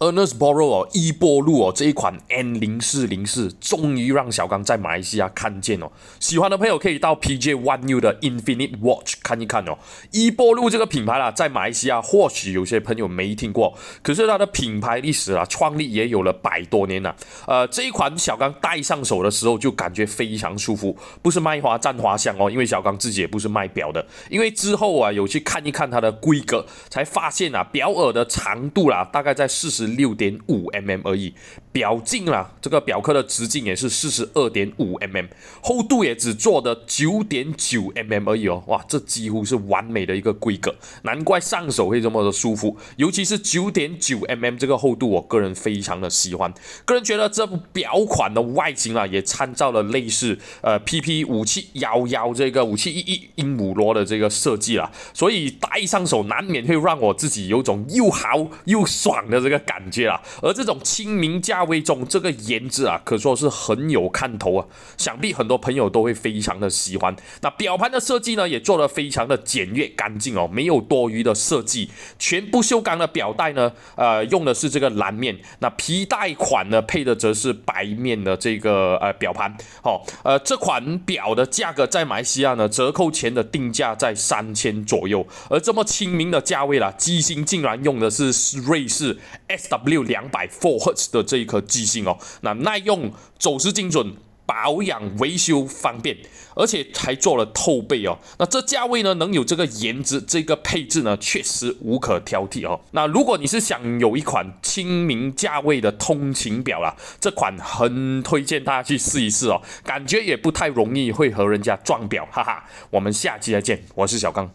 Ernest Borrow 哦，伊波路哦，这一款 N 零四零四终于让小刚在马来西亚看见哦。喜欢的朋友可以到 Pj One New 的 Infinite Watch 看一看哦。伊波路这个品牌啦，在马来西亚或许有些朋友没听过，可是它的品牌历史啊，创立也有了百多年了。呃，这一款小刚戴上手的时候就感觉非常舒服，不是卖花赞花香哦，因为小刚自己也不是卖表的。因为之后啊，有去看一看它的规格，才发现啊，表耳的长度啦，大概在四十。六点五 mm 而已，表径啦，这个表壳的直径也是四十二点五 mm，厚度也只做的九点九 mm 而已哦，哇，这几乎是完美的一个规格，难怪上手会这么的舒服，尤其是九点九 mm 这个厚度，我个人非常的喜欢，个人觉得这部表款的外形啊，也参照了类似呃 PP 五七幺幺这个五七一一鹦鹉螺的这个设计啦，所以戴上手难免会让我自己有种又豪又爽的这个感。感觉啊。而这种亲民价位中，这个颜值啊，可说是很有看头啊，想必很多朋友都会非常的喜欢。那表盘的设计呢，也做得非常的简约干净哦，没有多余的设计，全不锈钢的表带呢，呃，用的是这个蓝面，那皮带款呢，配的则是白面的这个呃表盘哦，呃，这款表的价格在马来西亚呢，折扣前的定价在三千左右，而这么亲民的价位了，机芯竟然用的是瑞士 S。W 两百 Four Hertz 的这一颗机芯哦，那耐用、走时精准、保养维修方便，而且还做了透背哦。那这价位呢，能有这个颜值、这个配置呢，确实无可挑剔哦。那如果你是想有一款亲民价位的通勤表啦，这款很推荐大家去试一试哦，感觉也不太容易会和人家撞表，哈哈。我们下期再见，我是小刚。